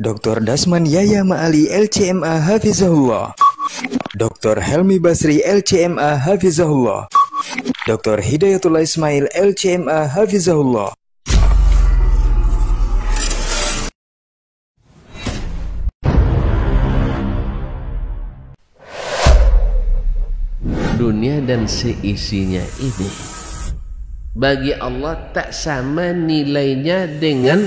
Dr. Dasman Yaya Ma'ali LCMA Hafizahullah Dr. Helmi Basri LCMA Hafizahullah Dr. Hidayatullah Ismail LCMA Hafizahullah Dunia dan seisinya ini bagi Allah tak sama nilainya dengan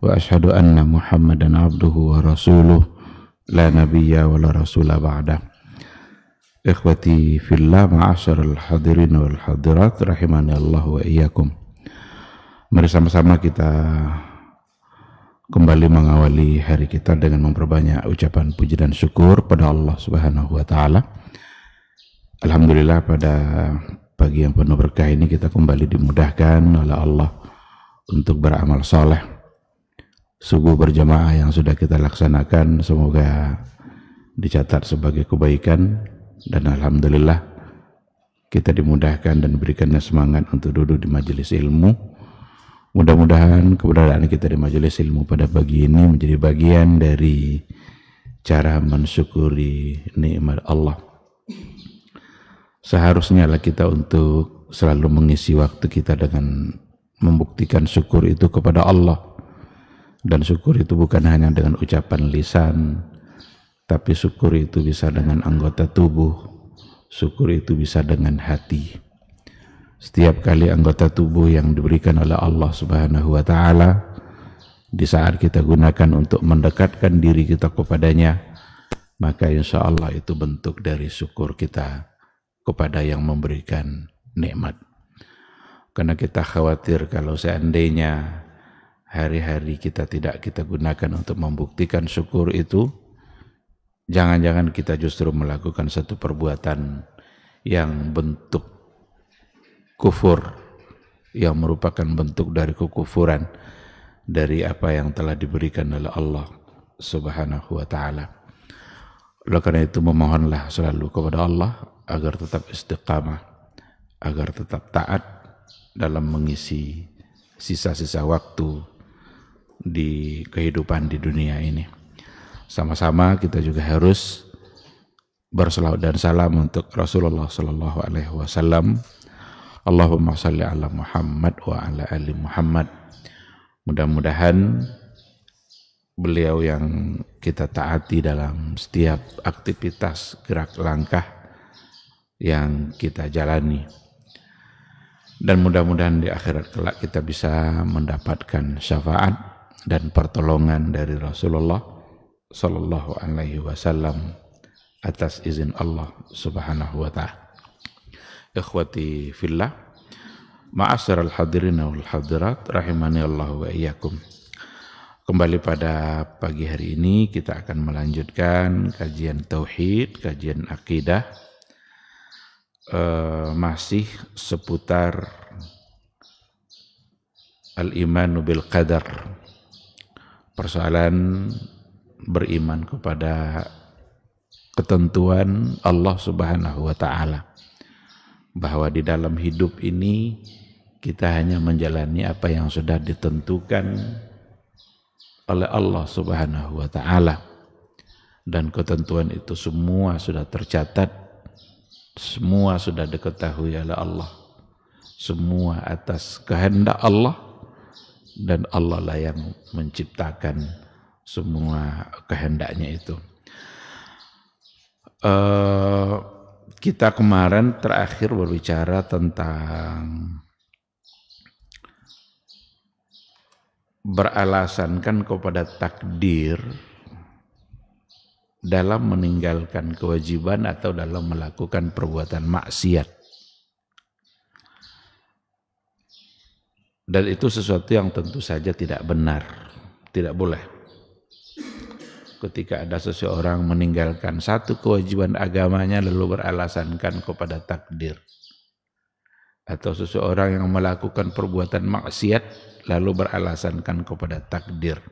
وأشهد أن محمدا عبده ورسوله لا نبي ولا رسول بعده إخوتي في الله معاشر الحاضرين والحاضرات رحمني الله وإياكم Mari sama-sama kita kembali mengawali hari kita dengan memperbanyak ucapan puji dan syukur pada Allah Subhanahu wa taala. Alhamdulillah pada pagi yang penuh berkah ini kita kembali dimudahkan oleh Allah untuk beramal soleh subuh berjamaah yang sudah kita laksanakan semoga dicatat sebagai kebaikan dan alhamdulillah kita dimudahkan dan berikannya semangat untuk duduk di majelis ilmu. Mudah-mudahan keberadaan kita di majelis ilmu pada pagi ini menjadi bagian dari cara mensyukuri nikmat Allah. Seharusnya lah kita untuk selalu mengisi waktu kita dengan membuktikan syukur itu kepada Allah dan syukur itu bukan hanya dengan ucapan lisan, tapi syukur itu bisa dengan anggota tubuh, syukur itu bisa dengan hati. Setiap kali anggota tubuh yang diberikan oleh Allah Subhanahu wa taala di saat kita gunakan untuk mendekatkan diri kita kepadanya, maka insya Allah itu bentuk dari syukur kita kepada yang memberikan nikmat. Karena kita khawatir kalau seandainya hari-hari kita tidak kita gunakan untuk membuktikan syukur itu, jangan-jangan kita justru melakukan satu perbuatan yang bentuk kufur, yang merupakan bentuk dari kekufuran dari apa yang telah diberikan oleh Allah Subhanahu wa taala. Oleh karena itu memohonlah selalu kepada Allah agar tetap istiqamah, agar tetap taat dalam mengisi sisa-sisa waktu di kehidupan di dunia ini. Sama-sama kita juga harus berselawat dan salam untuk Rasulullah Sallallahu Alaihi Wasallam. Allahumma salli ala Muhammad wa ala ali Muhammad. Mudah-mudahan beliau yang kita taati dalam setiap aktivitas gerak langkah yang kita jalani. Dan mudah-mudahan di akhirat kelak kita bisa mendapatkan syafaat dan pertolongan dari Rasulullah Sallallahu Alaihi Wasallam atas izin Allah Subhanahu Wa Taala. Ikhwati fillah, al hadirin wal hadirat, rahimani Allah wa iyyakum. Kembali pada pagi hari ini kita akan melanjutkan kajian tauhid, kajian akidah e, masih seputar al iman bil qadar persoalan beriman kepada ketentuan Allah Subhanahu wa taala bahwa di dalam hidup ini kita hanya menjalani apa yang sudah ditentukan oleh Allah Subhanahu wa taala dan ketentuan itu semua sudah tercatat semua sudah diketahui oleh Allah semua atas kehendak Allah dan Allah lah yang menciptakan semua kehendaknya itu. Uh, kita kemarin terakhir berbicara tentang beralasankan kepada takdir dalam meninggalkan kewajiban atau dalam melakukan perbuatan maksiat. dan itu sesuatu yang tentu saja tidak benar, tidak boleh. Ketika ada seseorang meninggalkan satu kewajiban agamanya lalu beralasankan kepada takdir. Atau seseorang yang melakukan perbuatan maksiat lalu beralasankan kepada takdir.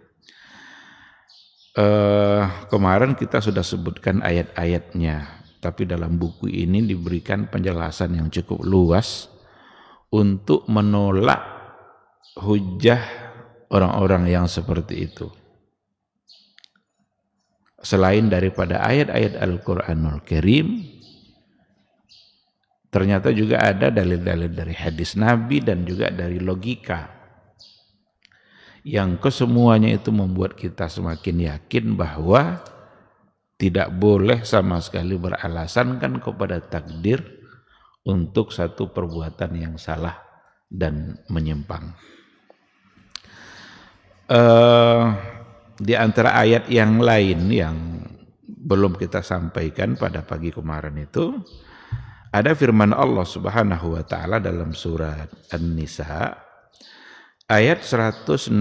Uh, kemarin kita sudah sebutkan ayat-ayatnya, tapi dalam buku ini diberikan penjelasan yang cukup luas untuk menolak hujah orang-orang yang seperti itu. Selain daripada ayat-ayat Al-Quranul Karim, ternyata juga ada dalil-dalil dari hadis Nabi dan juga dari logika. Yang kesemuanya itu membuat kita semakin yakin bahwa tidak boleh sama sekali beralasankan kepada takdir untuk satu perbuatan yang salah dan menyimpang. Eh, di antara ayat yang lain yang belum kita sampaikan pada pagi kemarin itu ada firman Allah Subhanahu wa taala dalam surat An-Nisa ayat 165.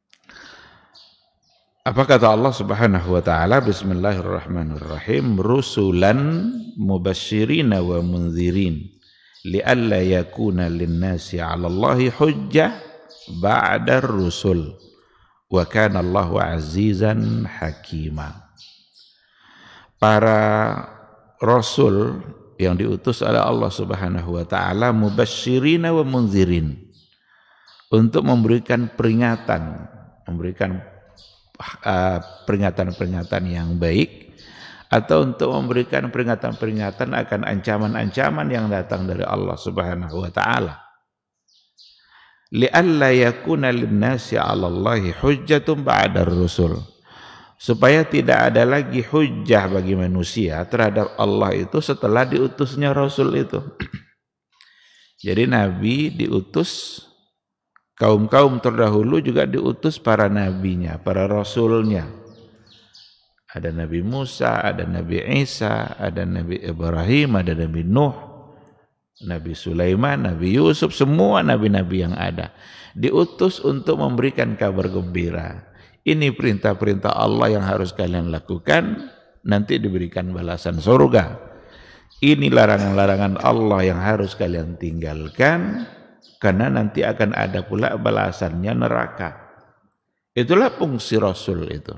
Apa kata Allah Subhanahu wa taala? Bismillahirrahmanirrahim. Rusulan mubasysyirin wa Munzirin li'alla yakuna linnasi 'ala Allahi hujjah ba'da rusul wa kana Allah 'azizan hakima para rasul yang diutus oleh Allah Subhanahu wa taala mubasyirina wa munzirin untuk memberikan peringatan memberikan ah, peringatan-peringatan uh, yang baik atau untuk memberikan peringatan-peringatan akan ancaman-ancaman yang datang dari Allah Subhanahu wa taala. Li'alla yakuna lin-nasi 'ala Allahi hujjatun ba'da rusul Supaya tidak ada lagi hujjah bagi manusia terhadap Allah itu setelah diutusnya rasul itu. Jadi nabi diutus kaum-kaum terdahulu juga diutus para nabinya, para rasulnya. Ada Nabi Musa, ada Nabi Isa, ada Nabi Ibrahim, ada Nabi Nuh, Nabi Sulaiman, Nabi Yusuf, semua nabi-nabi yang ada diutus untuk memberikan kabar gembira. Ini perintah-perintah Allah yang harus kalian lakukan, nanti diberikan balasan surga. Ini larangan-larangan Allah yang harus kalian tinggalkan karena nanti akan ada pula balasannya neraka. Itulah fungsi Rasul itu.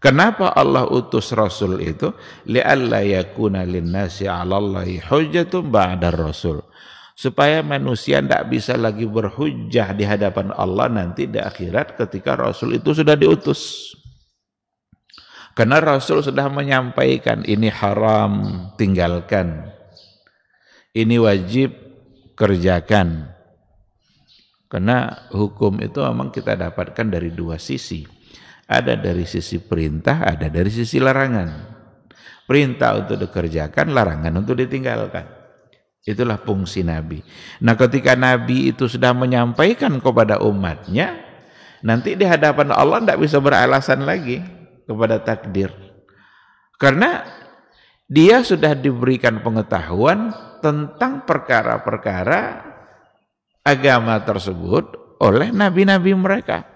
Kenapa Allah utus Rasul itu? Li'alla yakuna linnasi 'alallahi hujjatun Rasul. Supaya manusia tidak bisa lagi berhujjah di hadapan Allah nanti di akhirat ketika Rasul itu sudah diutus. Karena Rasul sudah menyampaikan ini haram, tinggalkan. Ini wajib, kerjakan. Karena hukum itu memang kita dapatkan dari dua sisi ada dari sisi perintah, ada dari sisi larangan. Perintah untuk dikerjakan, larangan untuk ditinggalkan. Itulah fungsi Nabi. Nah ketika Nabi itu sudah menyampaikan kepada umatnya, nanti di hadapan Allah tidak bisa beralasan lagi kepada takdir. Karena dia sudah diberikan pengetahuan tentang perkara-perkara agama tersebut oleh nabi-nabi mereka.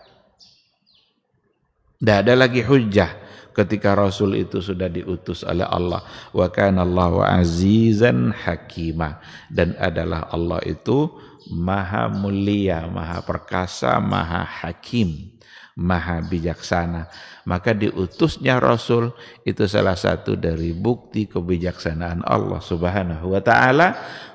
Tidak ada lagi hujah ketika Rasul itu sudah diutus oleh Allah. Wa kana wa azizan hakima. Dan adalah Allah itu maha mulia, maha perkasa, maha hakim, maha bijaksana. Maka diutusnya Rasul itu salah satu dari bukti kebijaksanaan Allah subhanahu wa ta'ala.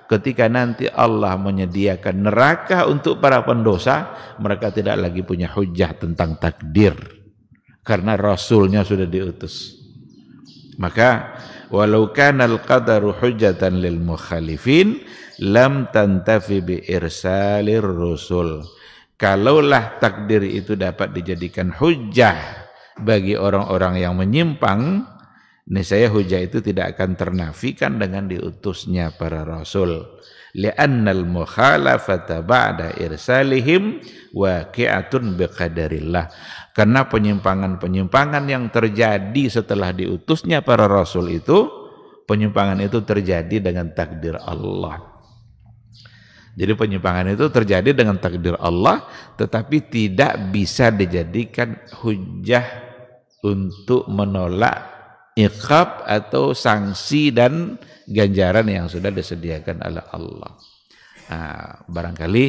Ketika nanti Allah menyediakan neraka untuk para pendosa, mereka tidak lagi punya hujah tentang takdir karena rasulnya sudah diutus. Maka walau kana al-qadaru hujatan lil mukhalifin lam tantafi bi irsalir rusul. Kalaulah takdir itu dapat dijadikan hujah bagi orang-orang yang menyimpang, niscaya hujah itu tidak akan ternafikan dengan diutusnya para rasul. Li'annal mukhalafata ba'da irsalihim waqi'atun biqadarillah. Karena penyimpangan-penyimpangan yang terjadi setelah diutusnya para rasul itu, penyimpangan itu terjadi dengan takdir Allah. Jadi penyimpangan itu terjadi dengan takdir Allah, tetapi tidak bisa dijadikan hujah untuk menolak ikhab atau sanksi dan ganjaran yang sudah disediakan oleh Allah. Nah, barangkali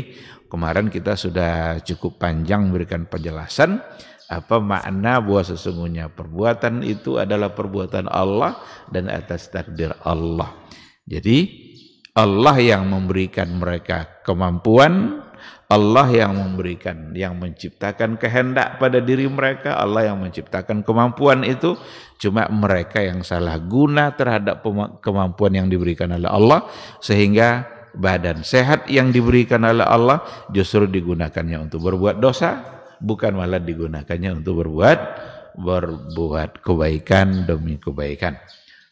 Kemarin kita sudah cukup panjang memberikan penjelasan apa makna bahwa sesungguhnya perbuatan itu adalah perbuatan Allah dan atas takdir Allah. Jadi Allah yang memberikan mereka kemampuan, Allah yang memberikan, yang menciptakan kehendak pada diri mereka, Allah yang menciptakan kemampuan itu, cuma mereka yang salah guna terhadap kemampuan yang diberikan oleh Allah, sehingga badan. Sehat yang diberikan oleh Allah justru digunakannya untuk berbuat dosa, bukan malah digunakannya untuk berbuat berbuat kebaikan demi kebaikan.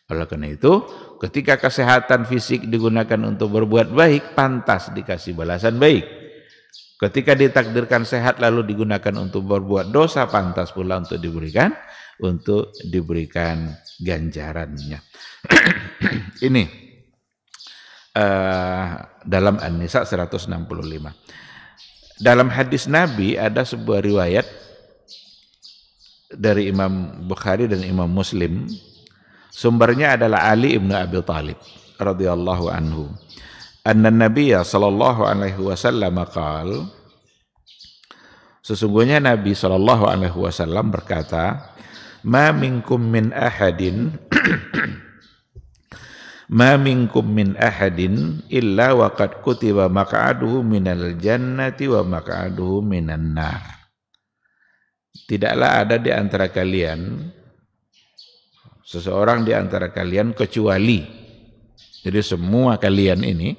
Oleh karena itu, ketika kesehatan fisik digunakan untuk berbuat baik, pantas dikasih balasan baik. Ketika ditakdirkan sehat lalu digunakan untuk berbuat dosa, pantas pula untuk diberikan untuk diberikan ganjarannya. Ini uh, dalam An-Nisa 165. Dalam hadis Nabi ada sebuah riwayat dari Imam Bukhari dan Imam Muslim. Sumbernya adalah Ali ibnu Abi Talib radhiyallahu anhu. Nabi Nabiya sallallahu alaihi wasallam qala Sesungguhnya Nabi Shallallahu Alaihi Wasallam berkata, "Ma minkum min ahadin ma minkum min ahadin illa waqad kutiba maq'aduhu minal jannati wa maq'aduhu minan nar tidaklah ada di antara kalian seseorang di antara kalian kecuali jadi semua kalian ini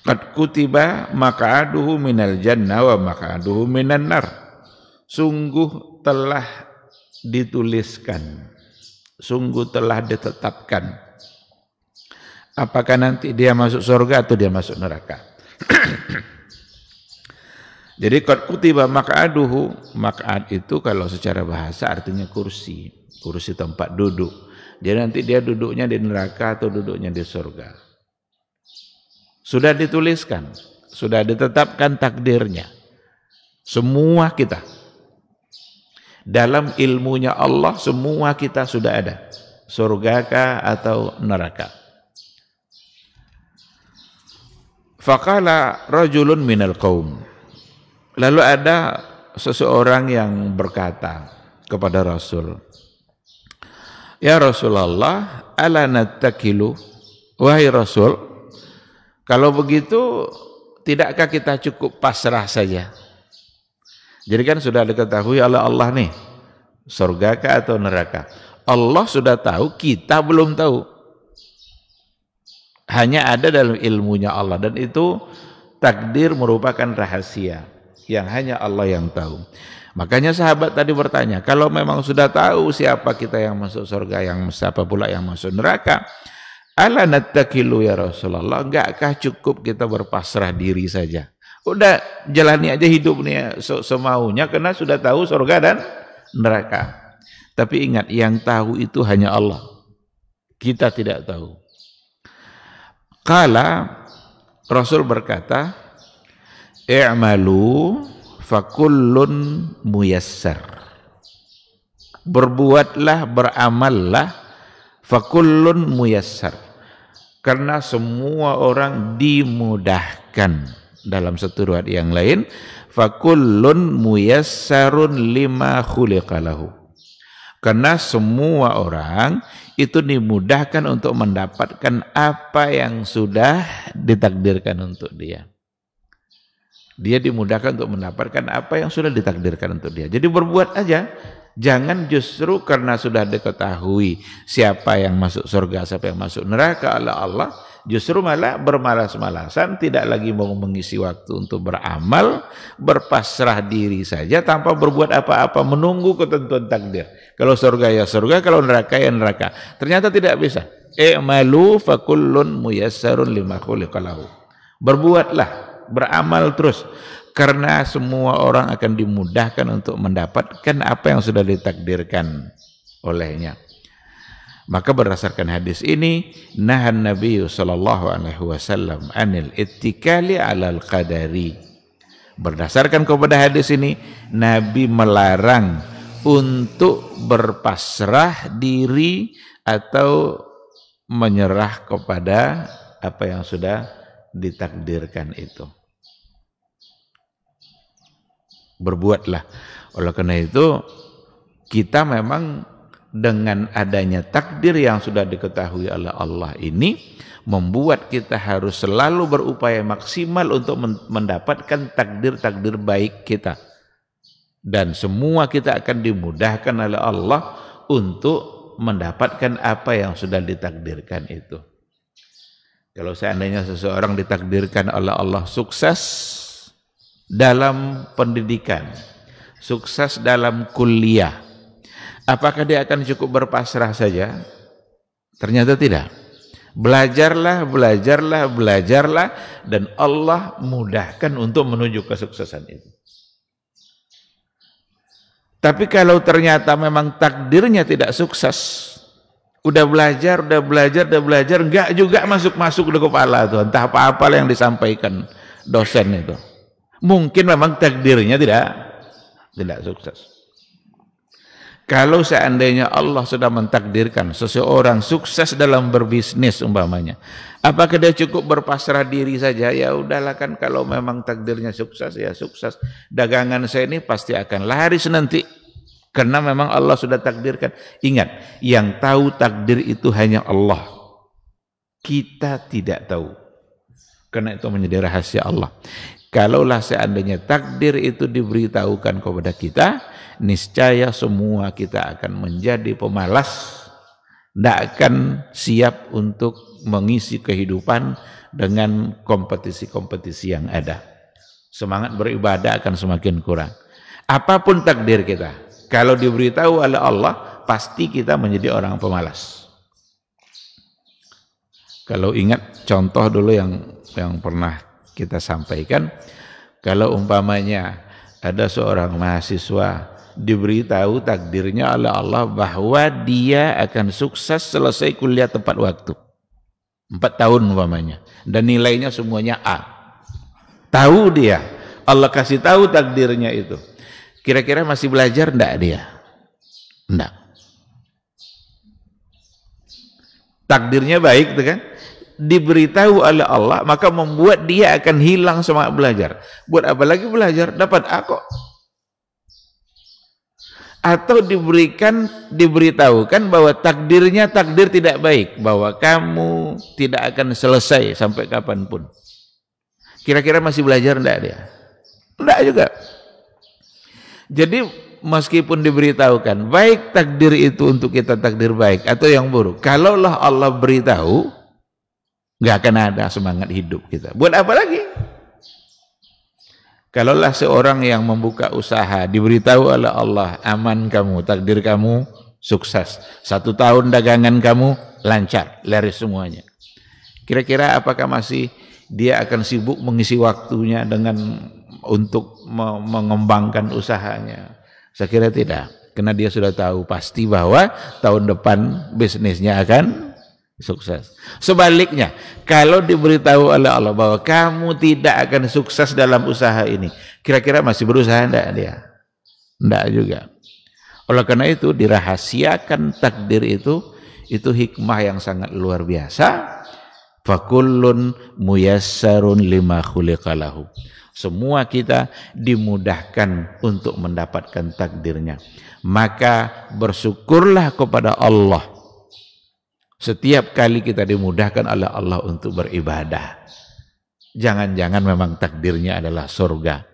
qad kutiba maq'aduhu minal jannah wa maq'aduhu minan nar sungguh telah dituliskan sungguh telah ditetapkan apakah nanti dia masuk surga atau dia masuk neraka jadi kot kutiba mak'aduhu mak'ad itu kalau secara bahasa artinya kursi kursi tempat duduk jadi nanti dia duduknya di neraka atau duduknya di surga sudah dituliskan sudah ditetapkan takdirnya semua kita dalam ilmunya Allah semua kita sudah ada surgakah atau neraka Fakala rajulun minal kaum. Lalu ada seseorang yang berkata kepada Rasul, Ya Rasulullah, ala nattakilu. Wahai Rasul, kalau begitu tidakkah kita cukup pasrah saja? Jadi kan sudah diketahui oleh Allah nih, surga kah atau neraka? Allah sudah tahu, kita belum tahu hanya ada dalam ilmunya Allah dan itu takdir merupakan rahasia yang hanya Allah yang tahu. Makanya sahabat tadi bertanya, kalau memang sudah tahu siapa kita yang masuk surga, yang siapa pula yang masuk neraka, ala nattakilu ya Rasulullah, enggakkah cukup kita berpasrah diri saja? Udah jalani aja hidup nih semaunya karena sudah tahu surga dan neraka. Tapi ingat, yang tahu itu hanya Allah. Kita tidak tahu. Kala Rasul berkata, "I'malu fakullun muyassar." Berbuatlah, beramallah, fakullun muyassar. Karena semua orang dimudahkan. Dalam satu ruat yang lain, fakullun muyassarun lima khuliqalahu. Karena semua orang itu dimudahkan untuk mendapatkan apa yang sudah ditakdirkan untuk dia. Dia dimudahkan untuk mendapatkan apa yang sudah ditakdirkan untuk dia. Jadi berbuat aja, jangan justru karena sudah diketahui siapa yang masuk surga, siapa yang masuk neraka Allah Justru malah bermalas-malasan, tidak lagi mau mengisi waktu untuk beramal, berpasrah diri saja tanpa berbuat apa-apa, menunggu ketentuan takdir. Kalau surga ya surga, kalau neraka ya neraka. Ternyata tidak bisa. I'malu fakullun muyassarun lima khuliqalahu. Berbuatlah, beramal terus. Karena semua orang akan dimudahkan untuk mendapatkan apa yang sudah ditakdirkan olehnya. Maka berdasarkan hadis ini, nahan Nabi sallallahu alaihi wasallam anil ittikali alal qadari. Berdasarkan kepada hadis ini, Nabi melarang untuk berpasrah diri atau menyerah kepada apa yang sudah ditakdirkan itu. Berbuatlah. Oleh karena itu, kita memang dengan adanya takdir yang sudah diketahui oleh Allah ini membuat kita harus selalu berupaya maksimal untuk mendapatkan takdir-takdir baik kita dan semua kita akan dimudahkan oleh Allah untuk mendapatkan apa yang sudah ditakdirkan itu. Kalau seandainya seseorang ditakdirkan oleh Allah sukses dalam pendidikan, sukses dalam kuliah, Apakah dia akan cukup berpasrah saja? Ternyata tidak. Belajarlah, belajarlah, belajarlah dan Allah mudahkan untuk menuju kesuksesan itu. Tapi kalau ternyata memang takdirnya tidak sukses, udah belajar, udah belajar, udah belajar, enggak juga masuk-masuk ke kepala tuh, entah apa-apa yang disampaikan dosen itu. Mungkin memang takdirnya tidak tidak sukses. Kalau seandainya Allah sudah mentakdirkan seseorang sukses dalam berbisnis umpamanya, apakah dia cukup berpasrah diri saja? Ya udahlah kan kalau memang takdirnya sukses ya sukses. Dagangan saya ini pasti akan laris nanti karena memang Allah sudah takdirkan. Ingat, yang tahu takdir itu hanya Allah. Kita tidak tahu. Karena itu menjadi rahasia Allah. Kalaulah seandainya takdir itu diberitahukan kepada kita, niscaya semua kita akan menjadi pemalas, tidak akan siap untuk mengisi kehidupan dengan kompetisi-kompetisi yang ada. Semangat beribadah akan semakin kurang. Apapun takdir kita, kalau diberitahu oleh Allah, pasti kita menjadi orang pemalas. Kalau ingat contoh dulu yang yang pernah kita sampaikan kalau umpamanya ada seorang mahasiswa diberitahu takdirnya oleh Allah bahwa dia akan sukses selesai kuliah tepat waktu. Empat tahun umpamanya. Dan nilainya semuanya A. Tahu dia. Allah kasih tahu takdirnya itu. Kira-kira masih belajar enggak dia? Enggak. Takdirnya baik itu kan? diberitahu oleh Allah maka membuat dia akan hilang semangat belajar buat apa lagi belajar dapat aku atau diberikan diberitahukan bahwa takdirnya takdir tidak baik bahwa kamu tidak akan selesai sampai kapanpun kira-kira masih belajar enggak dia enggak juga jadi meskipun diberitahukan baik takdir itu untuk kita takdir baik atau yang buruk kalaulah Allah beritahu nggak akan ada semangat hidup kita. Buat apa lagi? Kalaulah seorang yang membuka usaha diberitahu oleh Allah aman kamu, takdir kamu sukses. Satu tahun dagangan kamu lancar, laris semuanya. Kira-kira apakah masih dia akan sibuk mengisi waktunya dengan untuk mengembangkan usahanya? Saya kira tidak, karena dia sudah tahu pasti bahwa tahun depan bisnisnya akan sukses. Sebaliknya, kalau diberitahu oleh Allah bahwa kamu tidak akan sukses dalam usaha ini, kira-kira masih berusaha enggak dia? Enggak juga. Oleh karena itu dirahasiakan takdir itu itu hikmah yang sangat luar biasa. Fakullun muyassarun lima khuliqalahu. Semua kita dimudahkan untuk mendapatkan takdirnya. Maka bersyukurlah kepada Allah setiap kali kita dimudahkan oleh Allah untuk beribadah. Jangan-jangan memang takdirnya adalah surga.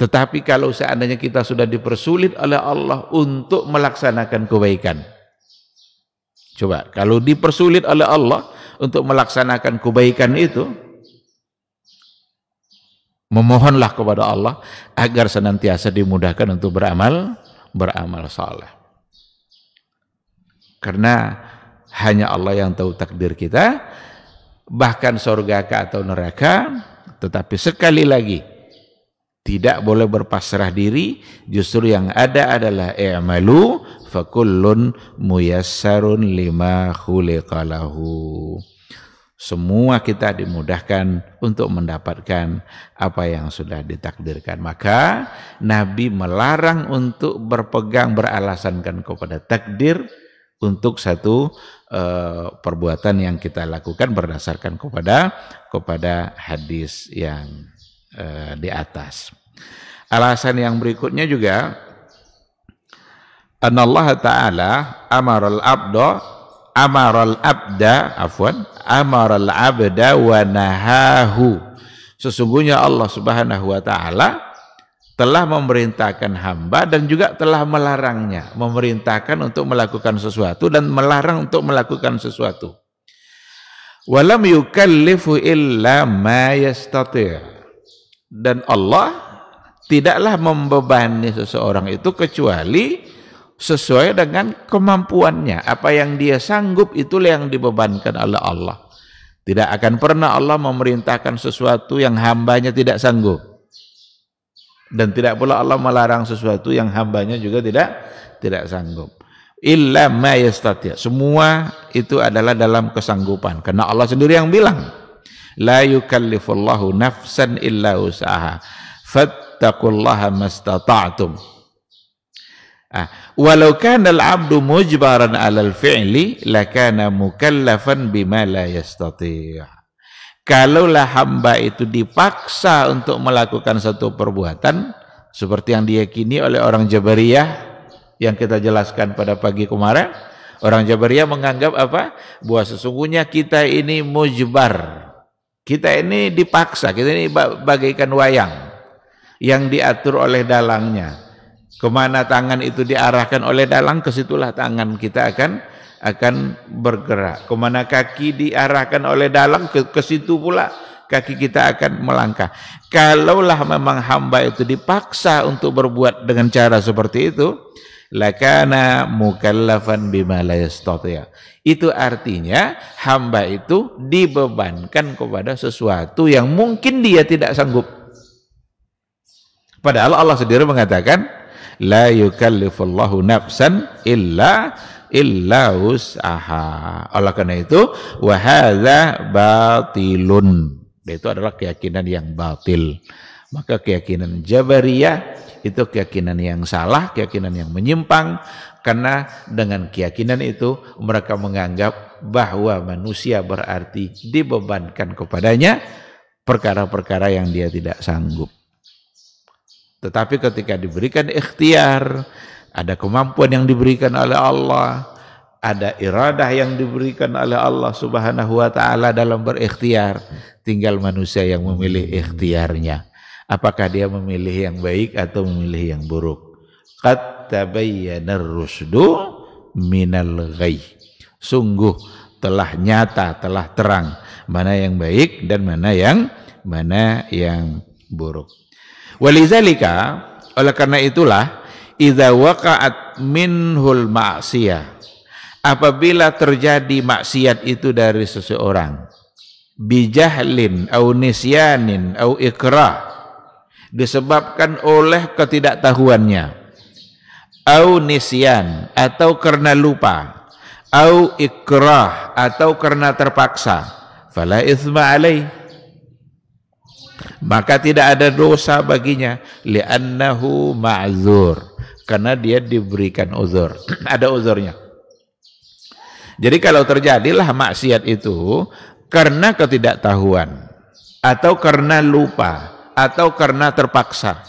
Tetapi kalau seandainya kita sudah dipersulit oleh Allah untuk melaksanakan kebaikan. Coba, kalau dipersulit oleh Allah untuk melaksanakan kebaikan itu, memohonlah kepada Allah agar senantiasa dimudahkan untuk beramal, beramal saleh. Karena hanya Allah yang tahu takdir kita, bahkan surga atau neraka. Tetapi sekali lagi, tidak boleh berpasrah diri, justru yang ada adalah i'malu fakullun muyassarun lima khuliqalahu. Semua kita dimudahkan untuk mendapatkan apa yang sudah ditakdirkan. Maka Nabi melarang untuk berpegang beralasankan kepada takdir untuk satu Eh, perbuatan yang kita lakukan berdasarkan kepada kepada hadis yang uh, di atas. Alasan yang berikutnya juga Allah Ta'ala amaral abda amaral abda afwan amaral abda wa nahahu sesungguhnya Allah Subhanahu wa taala telah memerintahkan hamba dan juga telah melarangnya, memerintahkan untuk melakukan sesuatu dan melarang untuk melakukan sesuatu. Walam yukallifu illa ma yastatir. Dan Allah tidaklah membebani seseorang itu kecuali sesuai dengan kemampuannya. Apa yang dia sanggup itulah yang dibebankan oleh Allah. Tidak akan pernah Allah memerintahkan sesuatu yang hambanya tidak sanggup dan tidak pula Allah melarang sesuatu yang hambanya juga tidak tidak sanggup illa ma semua itu adalah dalam kesanggupan karena Allah sendiri yang bilang la yukallifullahu nafsan illa usaha fattaqullaha mastata'tum ah walau kan al-'abdu mujbaran 'ala al-fi'li lakana mukallafan bima la Kalaulah hamba itu dipaksa untuk melakukan satu perbuatan seperti yang diyakini oleh orang Jabariyah yang kita jelaskan pada pagi kemarin, orang Jabariyah menganggap apa? Bahwa sesungguhnya kita ini mujbar. Kita ini dipaksa, kita ini bagaikan wayang yang diatur oleh dalangnya. Kemana tangan itu diarahkan oleh dalang, kesitulah tangan kita akan akan bergerak. Kemana kaki diarahkan oleh dalam ke, ke situ pula kaki kita akan melangkah. Kalaulah memang hamba itu dipaksa untuk berbuat dengan cara seperti itu, lakana mukallafan bima la yastati'. Itu artinya hamba itu dibebankan kepada sesuatu yang mungkin dia tidak sanggup. Padahal Allah sendiri mengatakan la yukallifullahu nafsan illa illa usaha. Oleh karena itu, wahala batilun. Itu adalah keyakinan yang batil. Maka keyakinan Jabariyah itu keyakinan yang salah, keyakinan yang menyimpang. Karena dengan keyakinan itu mereka menganggap bahwa manusia berarti dibebankan kepadanya perkara-perkara yang dia tidak sanggup. Tetapi ketika diberikan ikhtiar, ada kemampuan yang diberikan oleh Allah, ada iradah yang diberikan oleh Allah Subhanahu wa taala dalam berikhtiar. Tinggal manusia yang memilih ikhtiarnya. Apakah dia memilih yang baik atau memilih yang buruk? Qad tabayyana rusdu minal ghay. Sungguh telah nyata, telah terang mana yang baik dan mana yang mana yang buruk. Walizalika oleh karena itulah idza waqa'at minhul ma'siyah. Apabila terjadi maksiat itu dari seseorang bijahlin au nisyanin au ikrah disebabkan oleh ketidaktahuannya au nisyan atau karena lupa au ikrah atau karena terpaksa fala isma alaih maka tidak ada dosa baginya li'annahu ma'zur karena dia diberikan uzur ada uzurnya jadi kalau terjadilah maksiat itu karena ketidaktahuan atau karena lupa atau karena terpaksa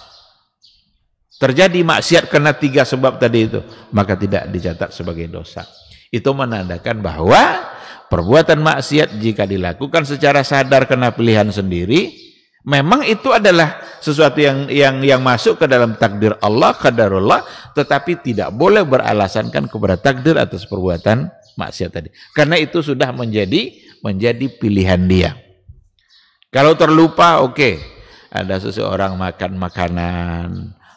terjadi maksiat karena tiga sebab tadi itu maka tidak dicatat sebagai dosa itu menandakan bahwa perbuatan maksiat jika dilakukan secara sadar karena pilihan sendiri Memang itu adalah sesuatu yang yang yang masuk ke dalam takdir Allah, kadarullah, tetapi tidak boleh beralasankan kepada takdir atas perbuatan maksiat tadi. Karena itu sudah menjadi menjadi pilihan dia. Kalau terlupa, oke. Okay. Ada seseorang makan makanan,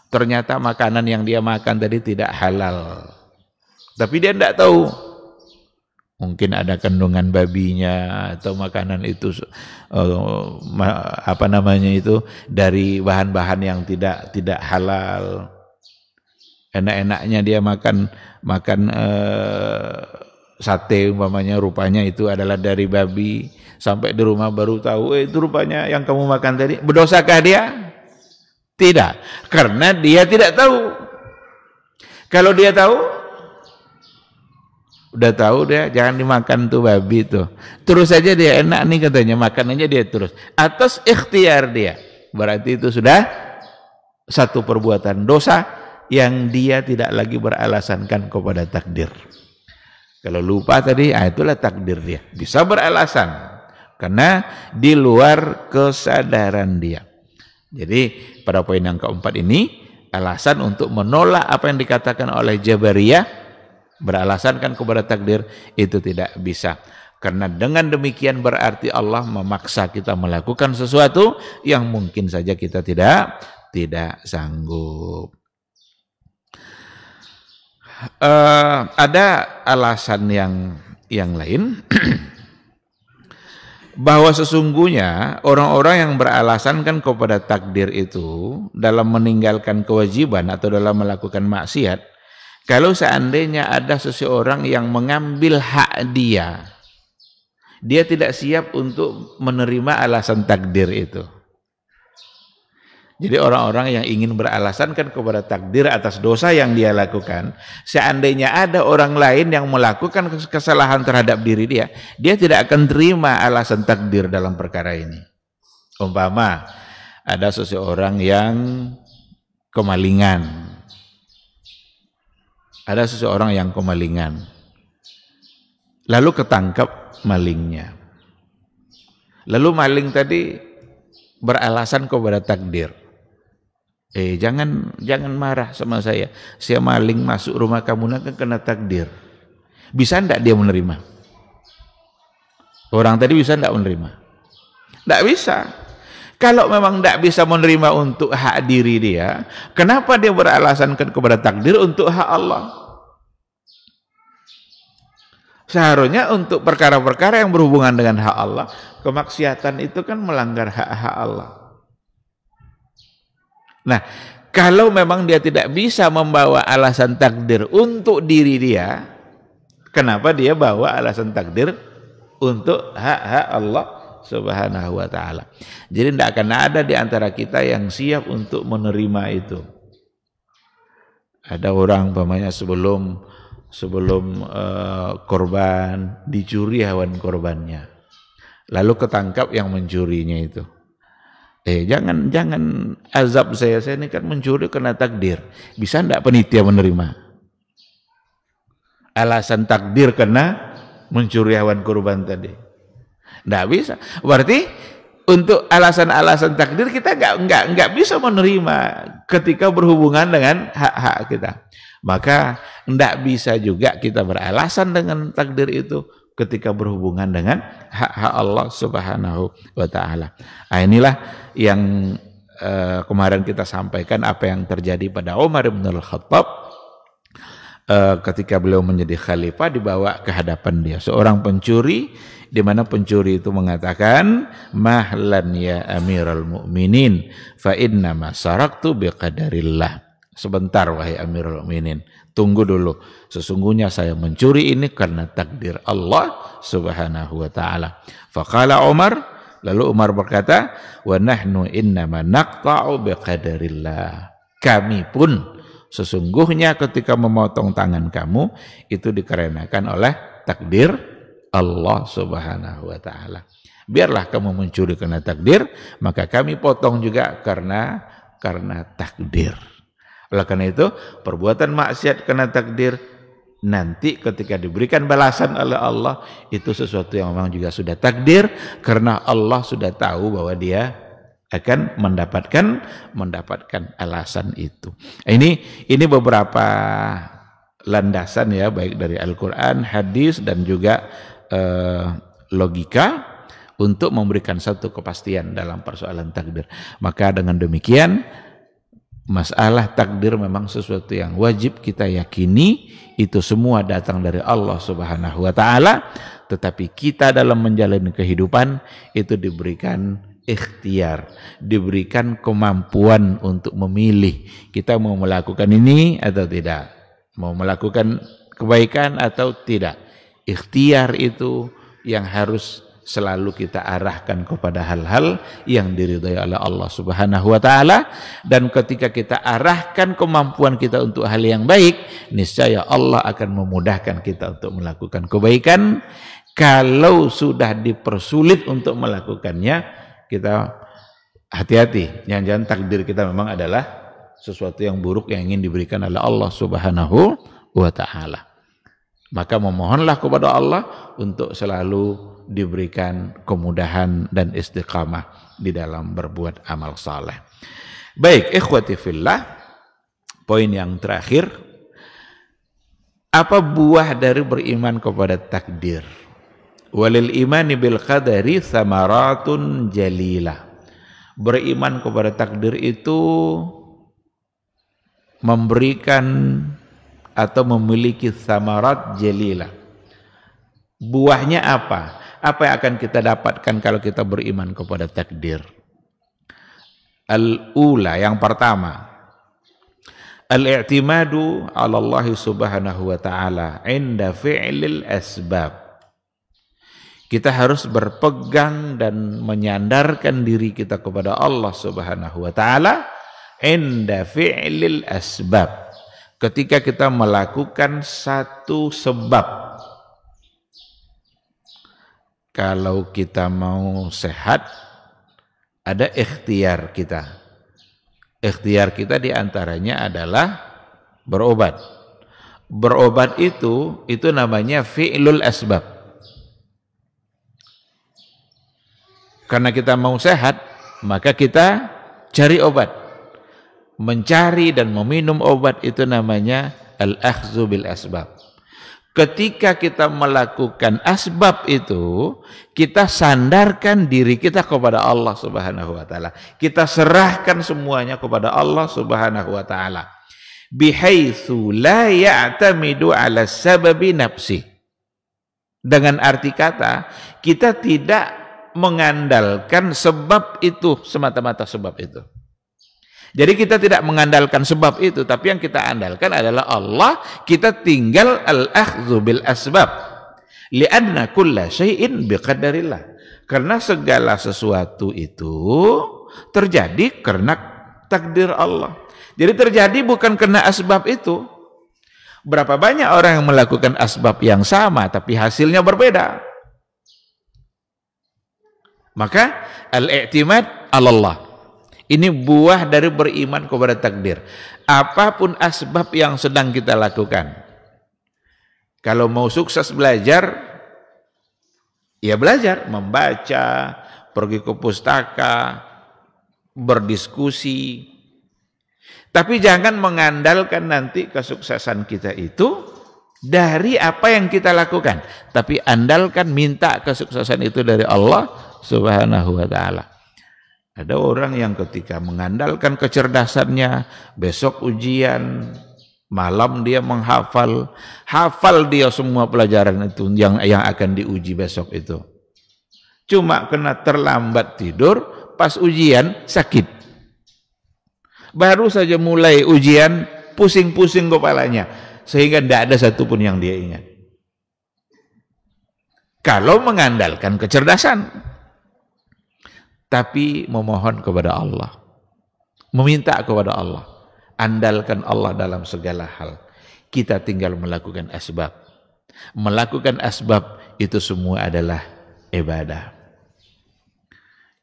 ternyata makanan yang dia makan tadi tidak halal. Tapi dia tidak tahu mungkin ada kandungan babinya atau makanan itu uh, apa namanya itu dari bahan-bahan yang tidak tidak halal enak-enaknya dia makan makan uh, sate umpamanya rupanya itu adalah dari babi sampai di rumah baru tahu eh, itu rupanya yang kamu makan tadi berdosakah dia tidak karena dia tidak tahu kalau dia tahu udah tahu dia jangan dimakan tuh babi tuh terus saja dia enak nih katanya makan aja dia terus atas ikhtiar dia berarti itu sudah satu perbuatan dosa yang dia tidak lagi beralasankan kepada takdir kalau lupa tadi ah itulah takdir dia bisa beralasan karena di luar kesadaran dia jadi pada poin yang keempat ini alasan untuk menolak apa yang dikatakan oleh Jabariyah kan kepada takdir itu tidak bisa. Karena dengan demikian berarti Allah memaksa kita melakukan sesuatu yang mungkin saja kita tidak tidak sanggup. Uh, ada alasan yang yang lain bahwa sesungguhnya orang-orang yang beralasankan kepada takdir itu dalam meninggalkan kewajiban atau dalam melakukan maksiat kalau seandainya ada seseorang yang mengambil hak dia, dia tidak siap untuk menerima alasan takdir itu. Jadi orang-orang yang ingin beralasankan kepada takdir atas dosa yang dia lakukan, seandainya ada orang lain yang melakukan kesalahan terhadap diri dia, dia tidak akan terima alasan takdir dalam perkara ini. Umpama ada seseorang yang kemalingan, ada seseorang yang kemalingan. Lalu ketangkap malingnya. Lalu maling tadi beralasan kepada takdir. Eh jangan jangan marah sama saya. Saya maling masuk rumah kamu nak kena takdir. Bisa ndak dia menerima? Orang tadi bisa ndak menerima? Ndak bisa. Kalau memang tidak bisa menerima untuk hak diri dia, kenapa dia beralasankan kepada takdir untuk hak Allah? Seharusnya untuk perkara-perkara yang berhubungan dengan hak Allah, kemaksiatan itu kan melanggar hak-hak Allah. Nah, kalau memang dia tidak bisa membawa alasan takdir untuk diri dia, kenapa dia bawa alasan takdir untuk hak-hak Allah Subhanahu wa taala. Jadi tidak akan ada di antara kita yang siap untuk menerima itu. Ada orang pamannya sebelum sebelum uh, korban dicuri hewan korbannya. Lalu ketangkap yang mencurinya itu. Eh jangan jangan azab saya saya ini kan mencuri kena takdir. Bisa ndak penitia menerima? Alasan takdir kena mencuri hewan kurban tadi. Tidak bisa. Berarti untuk alasan-alasan takdir kita nggak nggak nggak bisa menerima ketika berhubungan dengan hak-hak kita. Maka tidak bisa juga kita beralasan dengan takdir itu ketika berhubungan dengan hak-hak Allah Subhanahu wa taala. Nah, inilah yang uh, kemarin kita sampaikan apa yang terjadi pada Umar bin Al-Khattab uh, ketika beliau menjadi khalifah dibawa ke hadapan dia seorang pencuri di mana pencuri itu mengatakan mahlan ya amiral mu'minin fa inna masaraktu biqadarillah sebentar wahai amirul mu'minin tunggu dulu sesungguhnya saya mencuri ini karena takdir Allah subhanahu wa taala faqala Umar lalu Umar berkata wa nahnu innama naqta'u biqadarillah kami pun sesungguhnya ketika memotong tangan kamu itu dikarenakan oleh takdir Allah Subhanahu wa taala. Biarlah kamu mencuri karena takdir, maka kami potong juga karena karena takdir. Oleh karena itu, perbuatan maksiat karena takdir nanti ketika diberikan balasan oleh Allah itu sesuatu yang memang juga sudah takdir karena Allah sudah tahu bahwa dia akan mendapatkan mendapatkan alasan itu. Ini ini beberapa landasan ya baik dari Al-Qur'an, hadis dan juga Eh, logika untuk memberikan satu kepastian dalam persoalan takdir. Maka dengan demikian masalah takdir memang sesuatu yang wajib kita yakini itu semua datang dari Allah Subhanahu wa taala tetapi kita dalam menjalani kehidupan itu diberikan ikhtiar, diberikan kemampuan untuk memilih kita mau melakukan ini atau tidak, mau melakukan kebaikan atau tidak ikhtiar itu yang harus selalu kita arahkan kepada hal-hal yang diridhai oleh Allah Subhanahu wa taala dan ketika kita arahkan kemampuan kita untuk hal yang baik niscaya Allah akan memudahkan kita untuk melakukan kebaikan kalau sudah dipersulit untuk melakukannya kita hati-hati jangan-jangan takdir kita memang adalah sesuatu yang buruk yang ingin diberikan oleh Allah Subhanahu wa taala maka memohonlah kepada Allah untuk selalu diberikan kemudahan dan istiqamah di dalam berbuat amal saleh. Baik, ikhwati fillah, poin yang terakhir apa buah dari beriman kepada takdir? Walil imani bil qadari samaratun jalilah. Beriman kepada takdir itu memberikan atau memiliki samarat jelilah. Buahnya apa? Apa yang akan kita dapatkan kalau kita beriman kepada takdir? Al-ula yang pertama. Al-i'timadu 'ala Allah Subhanahu wa taala 'inda fi'lil asbab. Kita harus berpegang dan menyandarkan diri kita kepada Allah Subhanahu wa taala 'inda fi'lil asbab ketika kita melakukan satu sebab. Kalau kita mau sehat, ada ikhtiar kita. Ikhtiar kita diantaranya adalah berobat. Berobat itu, itu namanya fi'lul asbab. Karena kita mau sehat, maka kita cari obat mencari dan meminum obat itu namanya al-akhzu bil asbab. Ketika kita melakukan asbab itu, kita sandarkan diri kita kepada Allah Subhanahu wa taala. Kita serahkan semuanya kepada Allah Subhanahu wa taala. Bihaitsu la ya'tamidu ala sababi nafsi. Dengan arti kata, kita tidak mengandalkan sebab itu semata-mata sebab itu. Jadi kita tidak mengandalkan sebab itu, tapi yang kita andalkan adalah Allah. Kita tinggal al-akhdhu bil asbab. Li'anna kulla syai'in biqadarillah. Karena segala sesuatu itu terjadi karena takdir Allah. Jadi terjadi bukan karena asbab itu. Berapa banyak orang yang melakukan asbab yang sama tapi hasilnya berbeda. Maka al-i'timad Allah. Ini buah dari beriman kepada takdir. Apapun asbab yang sedang kita lakukan. Kalau mau sukses belajar, ya belajar, membaca, pergi ke pustaka, berdiskusi. Tapi jangan mengandalkan nanti kesuksesan kita itu dari apa yang kita lakukan, tapi andalkan minta kesuksesan itu dari Allah Subhanahu wa taala. Ada orang yang ketika mengandalkan kecerdasannya, besok ujian, malam dia menghafal, hafal dia semua pelajaran itu yang yang akan diuji besok itu. Cuma kena terlambat tidur, pas ujian sakit. Baru saja mulai ujian, pusing-pusing kepalanya. Sehingga tidak ada satupun yang dia ingat. Kalau mengandalkan kecerdasan tapi memohon kepada Allah. Meminta kepada Allah. Andalkan Allah dalam segala hal. Kita tinggal melakukan asbab. Melakukan asbab itu semua adalah ibadah.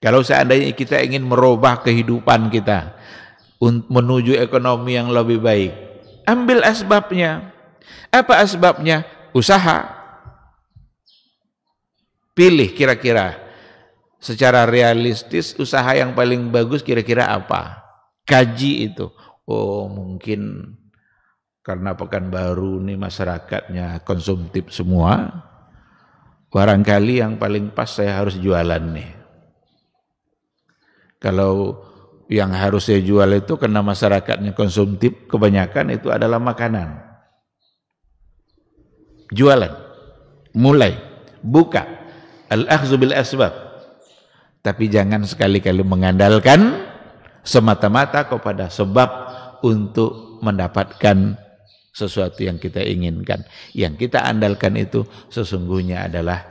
Kalau seandainya kita ingin merubah kehidupan kita menuju ekonomi yang lebih baik, ambil asbabnya. Apa asbabnya? Usaha. Pilih kira-kira secara realistis usaha yang paling bagus kira-kira apa? Kaji itu. Oh mungkin karena pekan baru ini masyarakatnya konsumtif semua, barangkali yang paling pas saya harus jualan nih. Kalau yang harus saya jual itu karena masyarakatnya konsumtif, kebanyakan itu adalah makanan. Jualan, mulai, buka, al-akhzu asbab tapi jangan sekali-kali mengandalkan semata-mata kepada sebab untuk mendapatkan sesuatu yang kita inginkan. Yang kita andalkan itu sesungguhnya adalah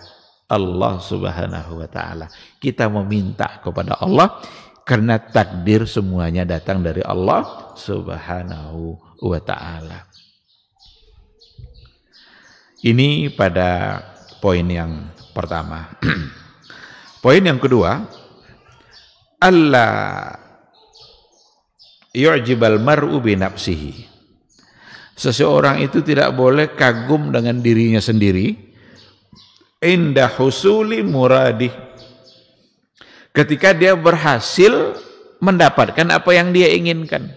Allah Subhanahu wa taala. Kita meminta kepada Allah karena takdir semuanya datang dari Allah Subhanahu wa taala. Ini pada poin yang pertama. Poin yang kedua, Allah yu'jibal mar'u bi Seseorang itu tidak boleh kagum dengan dirinya sendiri indah husuli muradi. Ketika dia berhasil mendapatkan apa yang dia inginkan.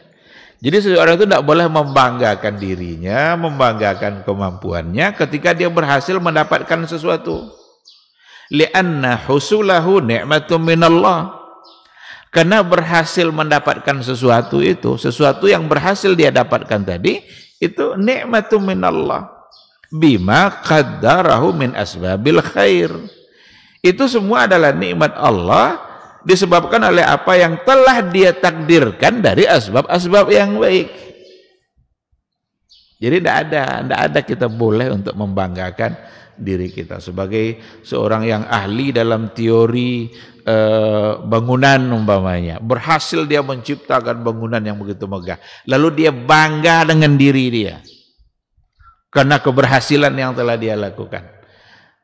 Jadi seseorang itu tidak boleh membanggakan dirinya, membanggakan kemampuannya ketika dia berhasil mendapatkan sesuatu li'anna husulahu ni'matun minallah karena berhasil mendapatkan sesuatu itu sesuatu yang berhasil dia dapatkan tadi itu ni'matun minallah bima qaddarahu min asbabil khair itu semua adalah nikmat Allah disebabkan oleh apa yang telah dia takdirkan dari asbab-asbab yang baik jadi tidak ada, tidak ada kita boleh untuk membanggakan diri kita sebagai seorang yang ahli dalam teori e, bangunan umpamanya. Berhasil dia menciptakan bangunan yang begitu megah. Lalu dia bangga dengan diri dia karena keberhasilan yang telah dia lakukan.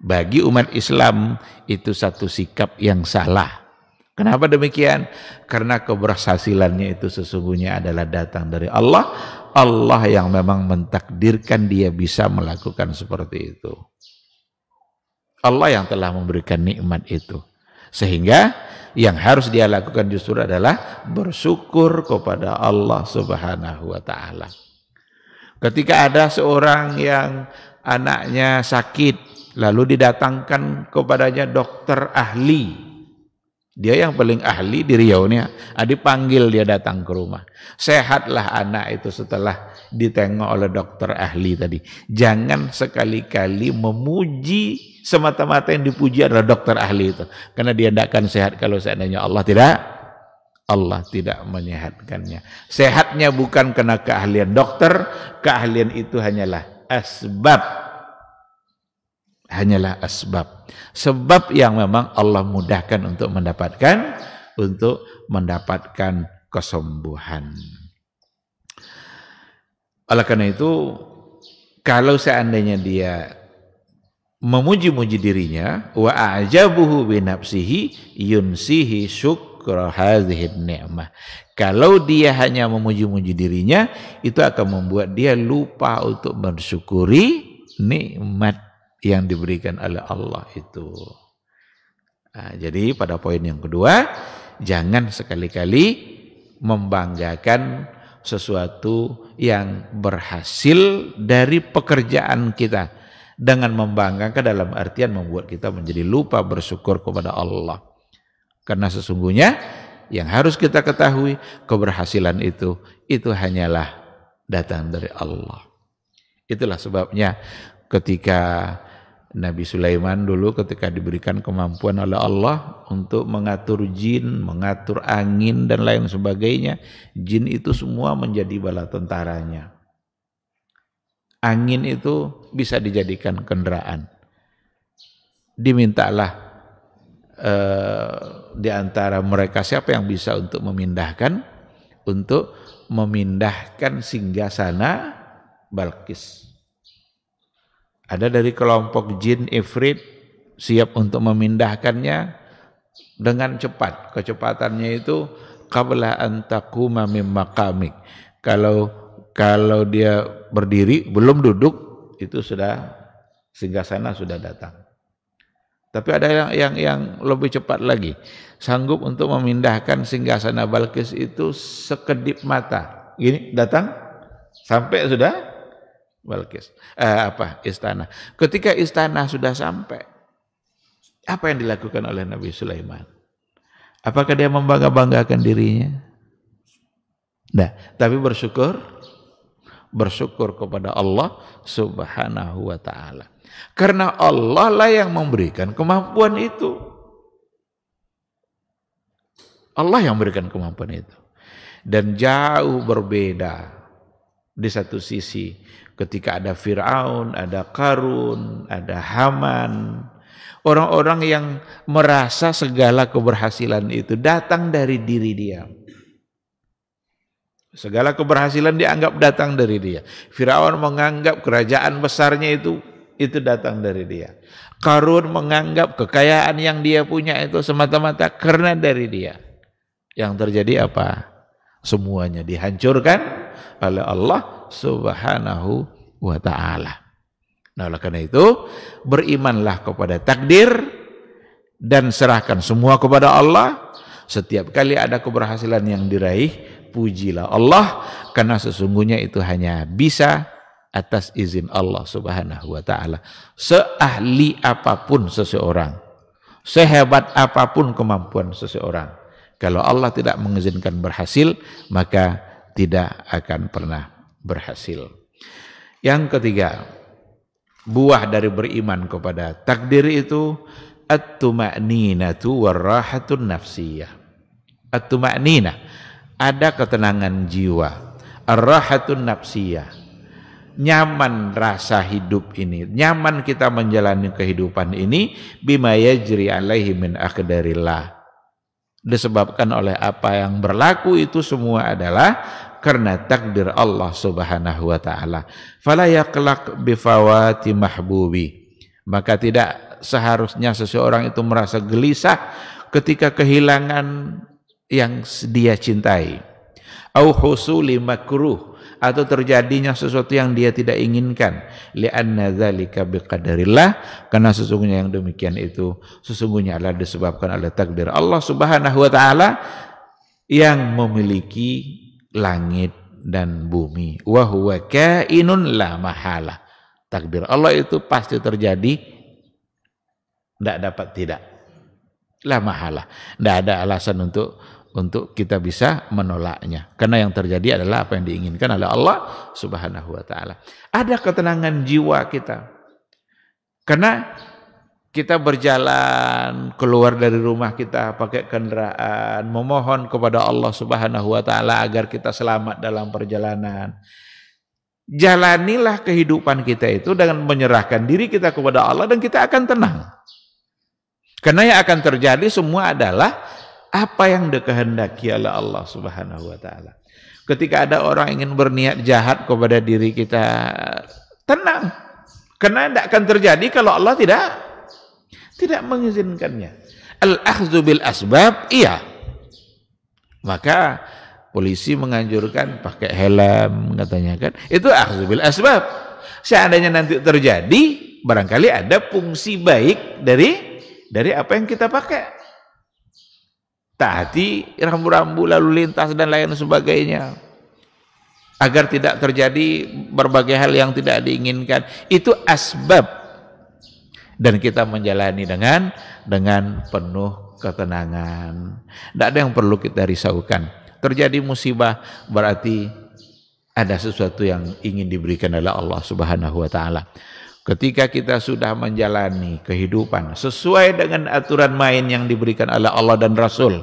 Bagi umat Islam itu satu sikap yang salah. Kenapa demikian? Karena keberhasilannya itu sesungguhnya adalah datang dari Allah Allah yang memang mentakdirkan dia bisa melakukan seperti itu. Allah yang telah memberikan nikmat itu. Sehingga yang harus dia lakukan justru adalah bersyukur kepada Allah Subhanahu wa taala. Ketika ada seorang yang anaknya sakit lalu didatangkan kepadanya dokter ahli dia yang paling ahli di Riaunya. Adi ah, dipanggil dia datang ke rumah. Sehatlah anak itu setelah ditengok oleh dokter ahli tadi. Jangan sekali-kali memuji semata-mata yang dipuji adalah dokter ahli itu. Karena dia tidak akan sehat kalau seandainya Allah tidak Allah tidak menyehatkannya. Sehatnya bukan karena keahlian dokter, keahlian itu hanyalah asbab hanyalah asbab. Sebab yang memang Allah mudahkan untuk mendapatkan untuk mendapatkan kesembuhan. Oleh karena itu, kalau seandainya dia memuji-muji dirinya, wa ajabuhu binafsihi yunsihi syukra hadhihi nikmah. Kalau dia hanya memuji-muji dirinya, itu akan membuat dia lupa untuk bersyukuri nikmat yang diberikan oleh Allah itu. Nah, jadi pada poin yang kedua, jangan sekali-kali membanggakan sesuatu yang berhasil dari pekerjaan kita dengan membanggakan dalam artian membuat kita menjadi lupa bersyukur kepada Allah. Karena sesungguhnya yang harus kita ketahui keberhasilan itu itu hanyalah datang dari Allah. Itulah sebabnya ketika Nabi Sulaiman dulu ketika diberikan kemampuan oleh Allah untuk mengatur jin, mengatur angin dan lain sebagainya, jin itu semua menjadi bala tentaranya. Angin itu bisa dijadikan kendaraan. Dimintalah eh, di antara mereka siapa yang bisa untuk memindahkan untuk memindahkan singgah sana Balkis. Ada dari kelompok jin ifrit siap untuk memindahkannya dengan cepat. Kecepatannya itu qabla an taquma mim maqamik. Kalau kalau dia berdiri belum duduk itu sudah singgah sana sudah datang. Tapi ada yang yang yang lebih cepat lagi. Sanggup untuk memindahkan singgasana Balkis itu sekedip mata. Gini datang sampai sudah Balkis. Eh, apa istana. Ketika istana sudah sampai, apa yang dilakukan oleh Nabi Sulaiman? Apakah dia membangga-banggakan dirinya? Nah, tapi bersyukur bersyukur kepada Allah Subhanahu wa taala. Karena Allah lah yang memberikan kemampuan itu. Allah yang memberikan kemampuan itu. Dan jauh berbeda di satu sisi Ketika ada Fir'aun, ada Karun, ada Haman, orang-orang yang merasa segala keberhasilan itu datang dari diri dia. Segala keberhasilan dianggap datang dari dia. Firaun menganggap kerajaan besarnya itu itu datang dari dia. Karun menganggap kekayaan yang dia punya itu semata-mata karena dari dia. Yang terjadi apa? Semuanya dihancurkan oleh Allah Subhanahu wa taala. Nah, oleh karena itu berimanlah kepada takdir dan serahkan semua kepada Allah. Setiap kali ada keberhasilan yang diraih, pujilah Allah karena sesungguhnya itu hanya bisa atas izin Allah Subhanahu wa taala. Seahli apapun seseorang, sehebat apapun kemampuan seseorang, kalau Allah tidak mengizinkan berhasil, maka tidak akan pernah berhasil. Yang ketiga, buah dari beriman kepada takdir itu at-tuma'ninatu warrahatun nafsiyah. At-tuma'ninah, ada ketenangan jiwa. ar nafsiyah. Nyaman rasa hidup ini, nyaman kita menjalani kehidupan ini bima yajri alaihi min akdarillah. Disebabkan oleh apa yang berlaku itu semua adalah karena takdir Allah Subhanahu wa taala. Fala yaqlaq bifawati mahbubi. Maka tidak seharusnya seseorang itu merasa gelisah ketika kehilangan yang dia cintai. Au husuli makruh atau terjadinya sesuatu yang dia tidak inginkan li'anna dzalika biqadarillah karena sesungguhnya yang demikian itu sesungguhnya adalah disebabkan oleh takdir Allah Subhanahu wa taala yang memiliki langit dan bumi. Wahuwa kainun la mahala. Takdir Allah itu pasti terjadi tidak dapat tidak. La mahala. Tidak ada alasan untuk untuk kita bisa menolaknya. Karena yang terjadi adalah apa yang diinginkan oleh Allah Subhanahu wa taala. Ada ketenangan jiwa kita. Karena kita berjalan keluar dari rumah kita pakai kendaraan, memohon kepada Allah Subhanahu wa taala agar kita selamat dalam perjalanan. Jalanilah kehidupan kita itu dengan menyerahkan diri kita kepada Allah dan kita akan tenang. Karena yang akan terjadi semua adalah apa yang dikehendaki oleh Allah Subhanahu wa taala. Ketika ada orang ingin berniat jahat kepada diri kita, tenang. Karena tidak akan terjadi kalau Allah tidak tidak mengizinkannya. Al-akhdhu bil asbab, iya. Maka polisi menganjurkan pakai helm katanya kan. Itu akhdhu bil asbab. Seandainya nanti terjadi, barangkali ada fungsi baik dari dari apa yang kita pakai. Taati rambu-rambu lalu lintas dan lain sebagainya agar tidak terjadi berbagai hal yang tidak diinginkan. Itu asbab dan kita menjalani dengan dengan penuh ketenangan. Tidak ada yang perlu kita risaukan. Terjadi musibah berarti ada sesuatu yang ingin diberikan oleh Allah Subhanahu wa taala. Ketika kita sudah menjalani kehidupan sesuai dengan aturan main yang diberikan oleh Allah dan Rasul,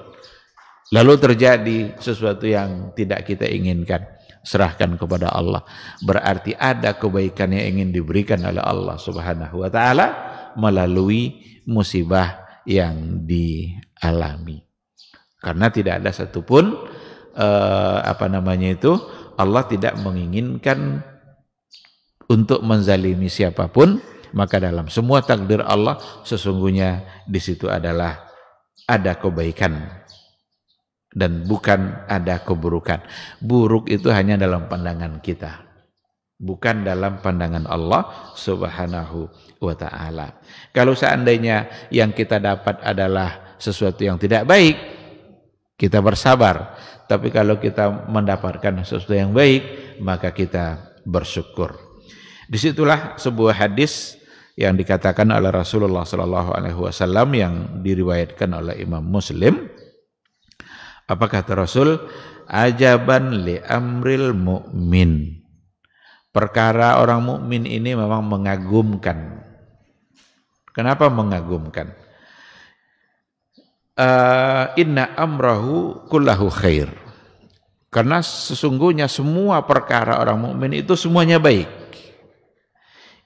lalu terjadi sesuatu yang tidak kita inginkan, serahkan kepada Allah. Berarti ada kebaikan yang ingin diberikan oleh Allah Subhanahu wa taala melalui musibah yang dialami. Karena tidak ada satupun eh, apa namanya itu Allah tidak menginginkan untuk menzalimi siapapun, maka dalam semua takdir Allah sesungguhnya di situ adalah ada kebaikan dan bukan ada keburukan. Buruk itu hanya dalam pandangan kita bukan dalam pandangan Allah Subhanahu wa taala. Kalau seandainya yang kita dapat adalah sesuatu yang tidak baik, kita bersabar. Tapi kalau kita mendapatkan sesuatu yang baik, maka kita bersyukur. Disitulah sebuah hadis yang dikatakan oleh Rasulullah Shallallahu Alaihi Wasallam yang diriwayatkan oleh Imam Muslim. Apa kata Rasul? Ajaban li amril mu'min Perkara orang mukmin ini memang mengagumkan. Kenapa mengagumkan? Eh, inna amrahu kullahu khair. Karena sesungguhnya semua perkara orang mukmin itu semuanya baik.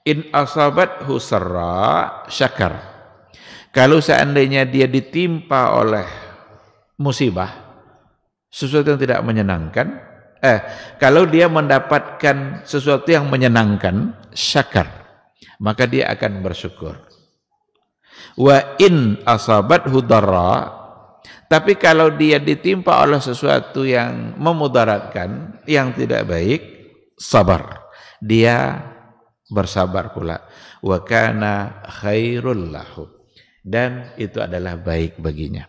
In asabat husra syakar. Kalau seandainya dia ditimpa oleh musibah, sesuatu yang tidak menyenangkan, eh kalau dia mendapatkan sesuatu yang menyenangkan syakar maka dia akan bersyukur wa in asabat hudara tapi kalau dia ditimpa oleh sesuatu yang memudaratkan yang tidak baik sabar dia bersabar pula wa kana khairul lahu dan itu adalah baik baginya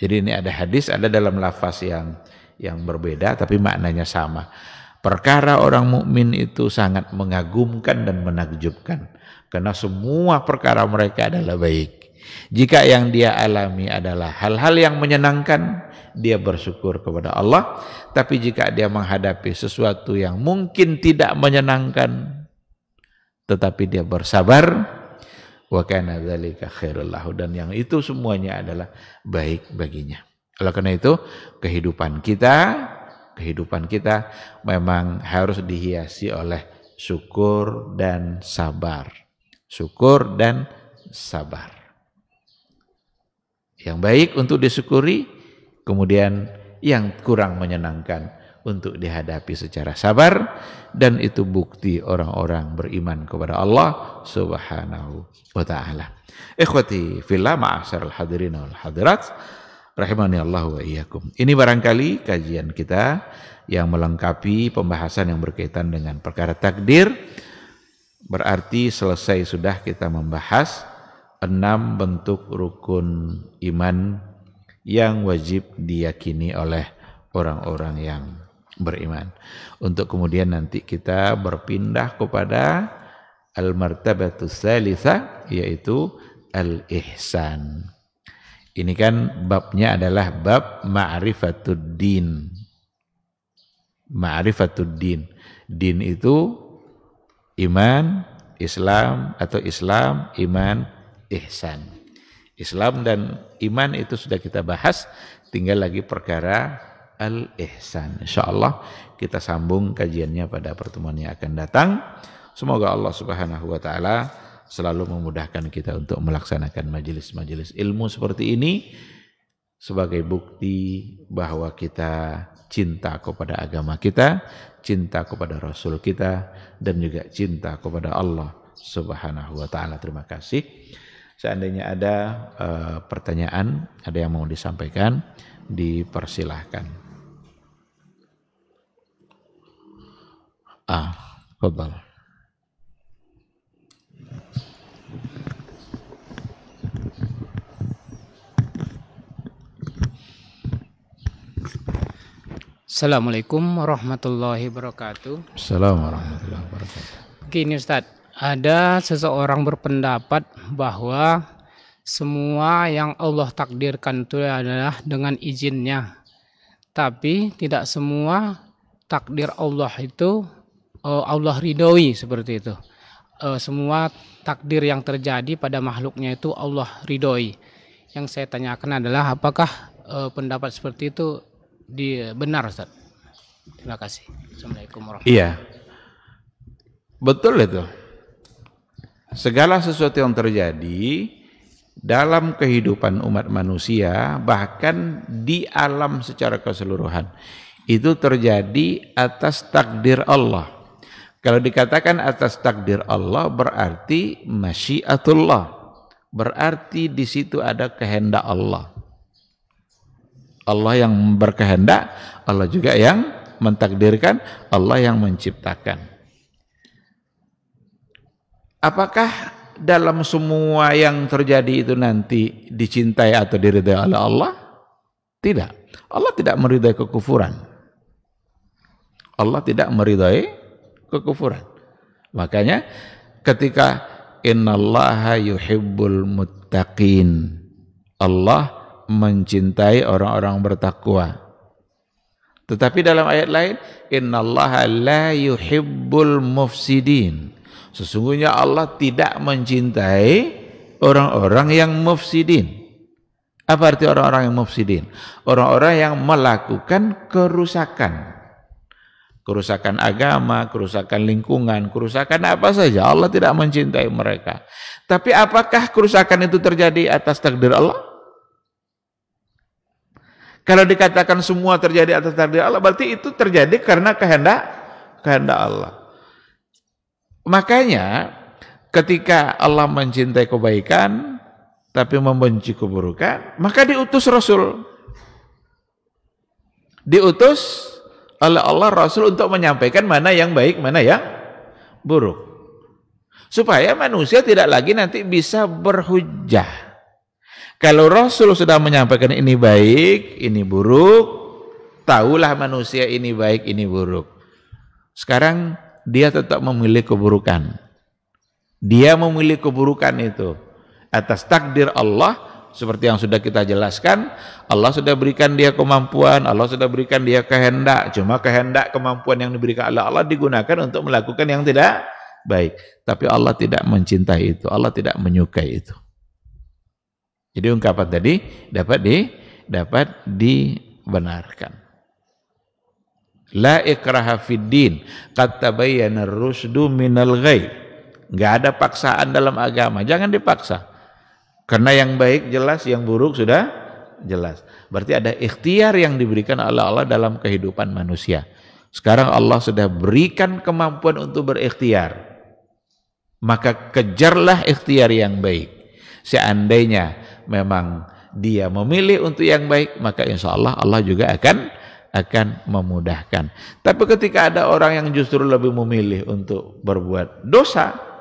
jadi ini ada hadis ada dalam lafaz yang yang berbeda tapi maknanya sama. Perkara orang mukmin itu sangat mengagumkan dan menakjubkan karena semua perkara mereka adalah baik. Jika yang dia alami adalah hal-hal yang menyenangkan, dia bersyukur kepada Allah. Tapi jika dia menghadapi sesuatu yang mungkin tidak menyenangkan, tetapi dia bersabar, wa kana dzalika khairul dan yang itu semuanya adalah baik baginya. Oleh karena itu, kehidupan kita, kehidupan kita memang harus dihiasi oleh syukur dan sabar. Syukur dan sabar. Yang baik untuk disyukuri, kemudian yang kurang menyenangkan untuk dihadapi secara sabar dan itu bukti orang-orang beriman kepada Allah Subhanahu wa taala. Ikhwati fillah ma'asyiral hadirin wal hadirat, Rahimani Allah wa iyyakum. Ini barangkali kajian kita yang melengkapi pembahasan yang berkaitan dengan perkara takdir. Berarti selesai sudah kita membahas enam bentuk rukun iman yang wajib diyakini oleh orang-orang yang beriman. Untuk kemudian nanti kita berpindah kepada al-martabatus salisa yaitu al-ihsan. Ini kan babnya adalah bab ma'rifatuddin. Ma'rifatuddin. Din itu iman, Islam atau Islam, iman, ihsan. Islam dan iman itu sudah kita bahas, tinggal lagi perkara al-ihsan. Insyaallah kita sambung kajiannya pada pertemuan yang akan datang. Semoga Allah Subhanahu wa taala selalu memudahkan kita untuk melaksanakan majelis-majelis ilmu seperti ini sebagai bukti bahwa kita cinta kepada agama kita, cinta kepada Rasul kita, dan juga cinta kepada Allah Subhanahu wa Ta'ala. Terima kasih. Seandainya ada uh, pertanyaan, ada yang mau disampaikan, dipersilahkan. Ah, kebal. Assalamualaikum warahmatullahi wabarakatuh. Assalamualaikum warahmatullahi wabarakatuh. Gini Ustadz, ada seseorang berpendapat bahwa semua yang Allah takdirkan itu adalah dengan izinnya. Tapi tidak semua takdir Allah itu eh, Allah ridhoi seperti itu uh, semua takdir yang terjadi pada makhluknya itu Allah ridhoi. Yang saya tanyakan adalah apakah uh, pendapat seperti itu di, benar Ustaz? Terima kasih. Assalamualaikum warahmatullahi Iya. Betul itu. Segala sesuatu yang terjadi dalam kehidupan umat manusia bahkan di alam secara keseluruhan itu terjadi atas takdir Allah. Kalau dikatakan atas takdir Allah berarti masyiatullah. Berarti di situ ada kehendak Allah. Allah yang berkehendak, Allah juga yang mentakdirkan, Allah yang menciptakan. Apakah dalam semua yang terjadi itu nanti dicintai atau diridai oleh Allah? Tidak. Allah tidak meridai kekufuran. Allah tidak meridai kekufuran. Makanya ketika innallaha yuhibbul muttaqin. Allah mencintai orang-orang bertakwa. Tetapi dalam ayat lain, innallaha la yuhibbul mufsidin. Sesungguhnya Allah tidak mencintai orang-orang yang mufsidin. Apa arti orang-orang yang mufsidin? Orang-orang yang melakukan kerusakan kerusakan agama, kerusakan lingkungan, kerusakan apa saja. Allah tidak mencintai mereka. Tapi apakah kerusakan itu terjadi atas takdir Allah? Kalau dikatakan semua terjadi atas takdir Allah, berarti itu terjadi karena kehendak kehendak Allah. Makanya ketika Allah mencintai kebaikan tapi membenci keburukan, maka diutus Rasul. Diutus oleh Allah Rasul untuk menyampaikan mana yang baik, mana yang buruk. Supaya manusia tidak lagi nanti bisa berhujah. Kalau Rasul sudah menyampaikan ini baik, ini buruk, tahulah manusia ini baik, ini buruk. Sekarang dia tetap memilih keburukan. Dia memilih keburukan itu atas takdir Allah seperti yang sudah kita jelaskan, Allah sudah berikan dia kemampuan, Allah sudah berikan dia kehendak. Cuma kehendak kemampuan yang diberikan Allah Allah digunakan untuk melakukan yang tidak baik. Tapi Allah tidak mencintai itu, Allah tidak menyukai itu. Jadi ungkapan tadi dapat di dapat dibenarkan. La ikraha fid din, qad rusdu minal ghaib Enggak ada paksaan dalam agama, jangan dipaksa. Karena yang baik jelas, yang buruk sudah jelas. Berarti ada ikhtiar yang diberikan oleh Allah dalam kehidupan manusia. Sekarang Allah sudah berikan kemampuan untuk berikhtiar. Maka kejarlah ikhtiar yang baik. Seandainya memang dia memilih untuk yang baik, maka insya Allah Allah juga akan akan memudahkan. Tapi ketika ada orang yang justru lebih memilih untuk berbuat dosa,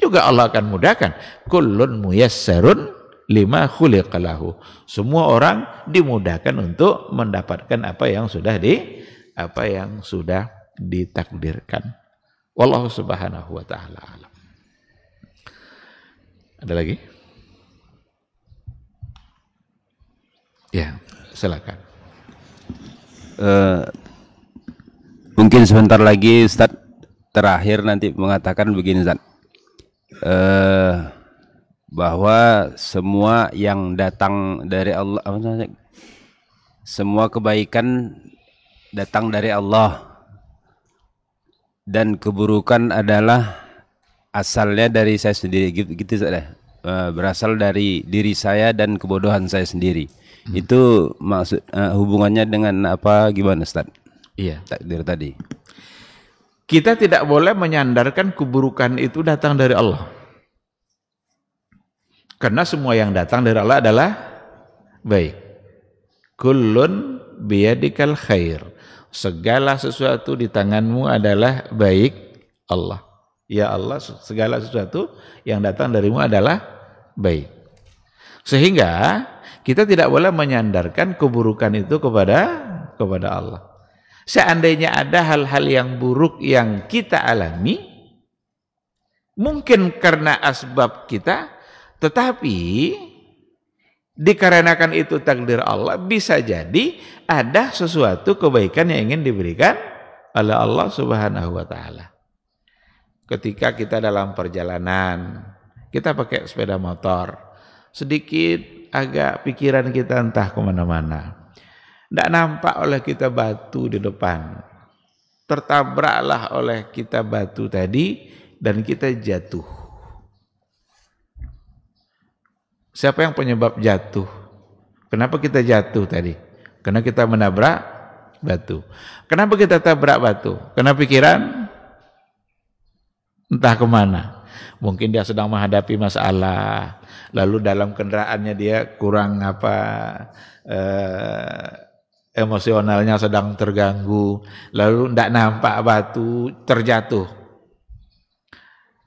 juga Allah akan mudahkan. Kullun muyassarun lima khuliqalahu. Semua orang dimudahkan untuk mendapatkan apa yang sudah di apa yang sudah ditakdirkan. Wallahu subhanahu wa taala alam. Ada lagi? Ya, silakan. Uh, mungkin sebentar lagi Ustaz terakhir nanti mengatakan begini Ustaz eh, bahwa semua yang datang dari Allah semua kebaikan datang dari Allah dan keburukan adalah asalnya dari saya sendiri gitu, gitu saja ya? eh, berasal dari diri saya dan kebodohan saya sendiri hmm. itu maksud uh, hubungannya dengan apa gimana Ustaz? Iya takdir tadi kita tidak boleh menyandarkan keburukan itu datang dari Allah. Karena semua yang datang dari Allah adalah baik. Kulun biyadikal khair. Segala sesuatu di tanganmu adalah baik Allah. Ya Allah, segala sesuatu yang datang darimu adalah baik. Sehingga kita tidak boleh menyandarkan keburukan itu kepada kepada Allah. Seandainya ada hal-hal yang buruk yang kita alami, mungkin karena asbab kita, tetapi dikarenakan itu takdir Allah, bisa jadi ada sesuatu kebaikan yang ingin diberikan oleh Allah Subhanahu wa taala. Ketika kita dalam perjalanan, kita pakai sepeda motor, sedikit agak pikiran kita entah kemana-mana tidak nampak oleh kita batu di depan. Tertabraklah oleh kita batu tadi dan kita jatuh. Siapa yang penyebab jatuh? Kenapa kita jatuh tadi? Karena kita menabrak batu. Kenapa kita tabrak batu? Karena pikiran entah kemana. Mungkin dia sedang menghadapi masalah, lalu dalam kendaraannya dia kurang apa eh, emosionalnya sedang terganggu, lalu tidak nampak batu terjatuh.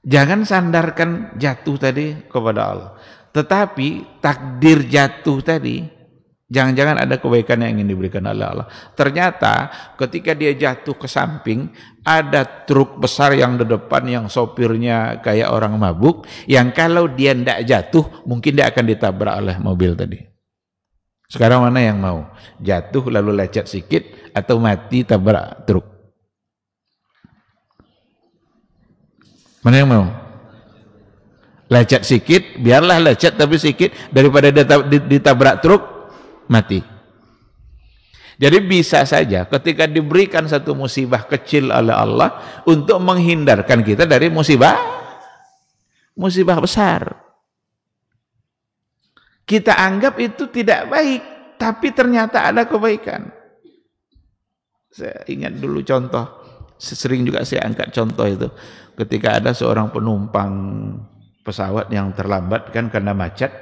Jangan sandarkan jatuh tadi kepada Allah. Tetapi takdir jatuh tadi, jangan-jangan ada kebaikan yang ingin diberikan oleh Allah. Ternyata ketika dia jatuh ke samping, ada truk besar yang di depan yang sopirnya kayak orang mabuk, yang kalau dia tidak jatuh, mungkin dia akan ditabrak oleh mobil tadi. Sekarang mana yang mau? Jatuh lalu lecet sikit atau mati tabrak truk? Mana yang mau? Lecet sikit, biarlah lecet tapi sikit daripada ditabrak truk mati. Jadi bisa saja ketika diberikan satu musibah kecil oleh Allah untuk menghindarkan kita dari musibah musibah besar. Kita anggap itu tidak baik, tapi ternyata ada kebaikan. Saya ingat dulu contoh, sesering juga saya angkat contoh itu. Ketika ada seorang penumpang pesawat yang terlambat kan karena macet,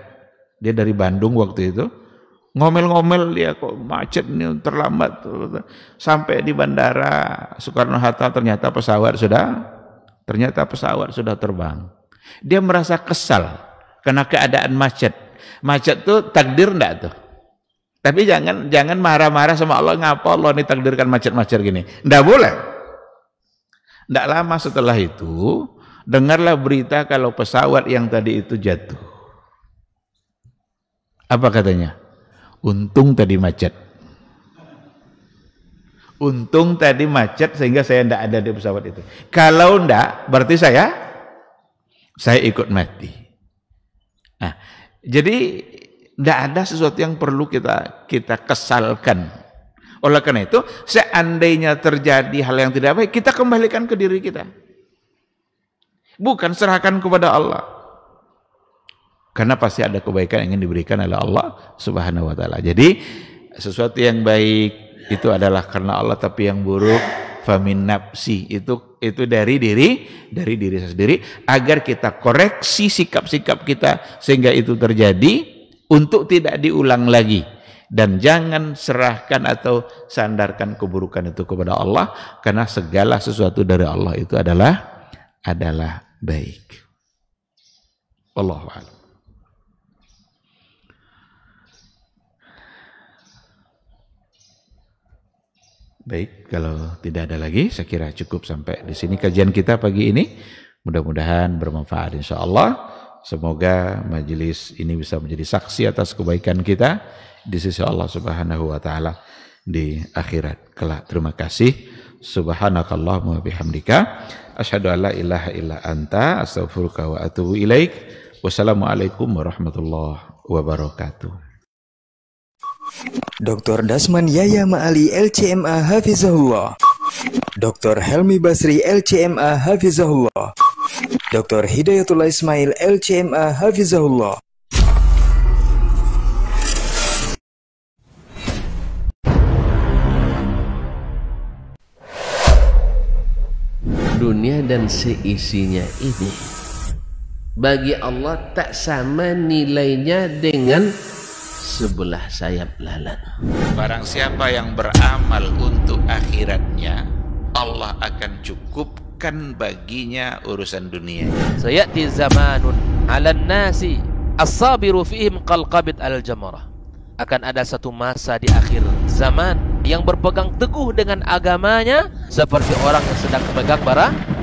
dia dari Bandung waktu itu, ngomel-ngomel dia kok macet nih terlambat sampai di bandara Soekarno Hatta ternyata pesawat sudah ternyata pesawat sudah terbang dia merasa kesal karena keadaan macet Macet tuh takdir ndak tuh? Tapi jangan jangan marah-marah sama Allah ngapa Allah ini takdirkan macet-macet gini. ndak boleh. ndak lama setelah itu dengarlah berita kalau pesawat yang tadi itu jatuh. Apa katanya? Untung tadi macet. Untung tadi macet sehingga saya ndak ada di pesawat itu. Kalau ndak, berarti saya saya ikut mati. Jadi tidak ada sesuatu yang perlu kita kita kesalkan. Oleh karena itu, seandainya terjadi hal yang tidak baik, kita kembalikan ke diri kita. Bukan serahkan kepada Allah. Karena pasti ada kebaikan yang ingin diberikan oleh Allah Subhanahu wa taala. Jadi sesuatu yang baik itu adalah karena Allah tapi yang buruk famin nafsi itu itu dari diri dari diri saya sendiri agar kita koreksi sikap-sikap kita sehingga itu terjadi untuk tidak diulang lagi dan jangan serahkan atau sandarkan keburukan itu kepada Allah karena segala sesuatu dari Allah itu adalah adalah baik. Allahu a'lam. Baik, kalau tidak ada lagi, saya kira cukup sampai di sini kajian kita pagi ini. Mudah-mudahan bermanfaat insya Allah. Semoga majelis ini bisa menjadi saksi atas kebaikan kita di sisi Allah Subhanahu wa taala di akhirat kelak. Terima kasih. wa bihamdika asyhadu alla ilaha illa anta astaghfiruka wa atubu ilaik. Wassalamualaikum warahmatullahi wabarakatuh. Dr. Dasman Yaya Ma'ali LCMA Hafizahullah Dr. Helmi Basri LCMA Hafizahullah Dr. Hidayatullah Ismail LCMA Hafizahullah dunia dan seisinya ini bagi Allah tak sama nilainya dengan sebelah sayap lalat. Barang siapa yang beramal untuk akhiratnya, Allah akan cukupkan baginya urusan dunia. Sayati zamanun 'alan nasi as-sabiru fihim qalqabit al-jamarah. Akan ada satu masa di akhir zaman yang berpegang teguh dengan agamanya seperti orang yang sedang memegang bara